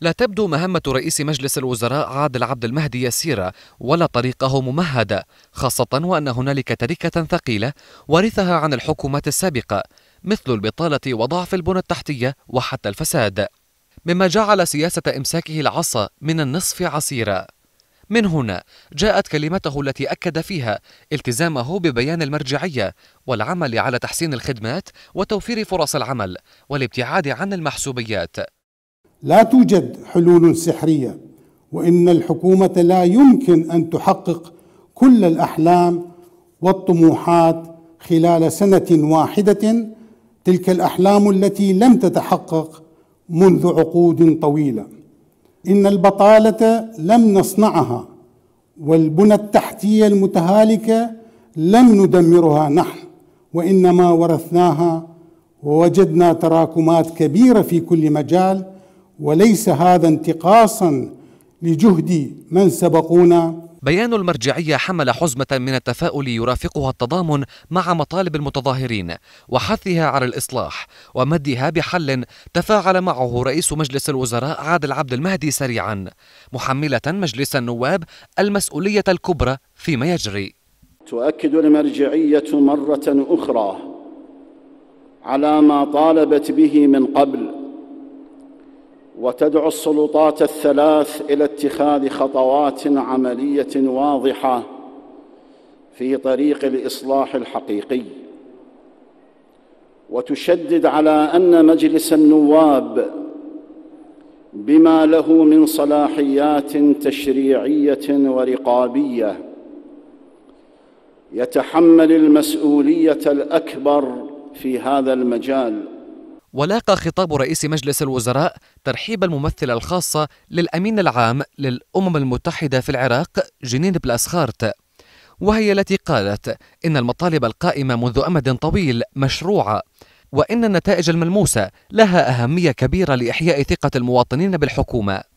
لا تبدو مهمة رئيس مجلس الوزراء عادل عبد المهدي يسيرة ولا طريقه ممهدة خاصة وأن هنالك تركة ثقيلة ورثها عن الحكومات السابقة مثل البطالة وضعف البنى التحتية وحتى الفساد مما جعل سياسة إمساكه العصا من النصف عسيرة من هنا جاءت كلمته التي أكد فيها التزامه ببيان المرجعية والعمل على تحسين الخدمات وتوفير فرص العمل والابتعاد عن المحسوبيات لا توجد حلول سحريه وان الحكومه لا يمكن ان تحقق كل الاحلام والطموحات خلال سنه واحده تلك الاحلام التي لم تتحقق منذ عقود طويله ان البطاله لم نصنعها والبنى التحتيه المتهالكه لم ندمرها نحن وانما ورثناها ووجدنا تراكمات كبيره في كل مجال وليس هذا انتقاصا لجهد من سبقونا بيان المرجعية حمل حزمة من التفاؤل يرافقها التضامن مع مطالب المتظاهرين وحثها على الإصلاح ومدها بحل تفاعل معه رئيس مجلس الوزراء عادل عبد المهدي سريعا محملة مجلس النواب المسؤولية الكبرى فيما يجري تؤكد المرجعية مرة أخرى على ما طالبت به من قبل وتدعو السلطات الثلاث الى اتخاذ خطوات عمليه واضحه في طريق الاصلاح الحقيقي وتشدد على ان مجلس النواب بما له من صلاحيات تشريعيه ورقابيه يتحمل المسؤوليه الاكبر في هذا المجال ولاقى خطاب رئيس مجلس الوزراء ترحيب الممثلة الخاصة للأمين العام للأمم المتحدة في العراق جنين بلاسخارت وهي التي قالت إن المطالب القائمة منذ أمد طويل مشروعة وإن النتائج الملموسة لها أهمية كبيرة لإحياء ثقة المواطنين بالحكومة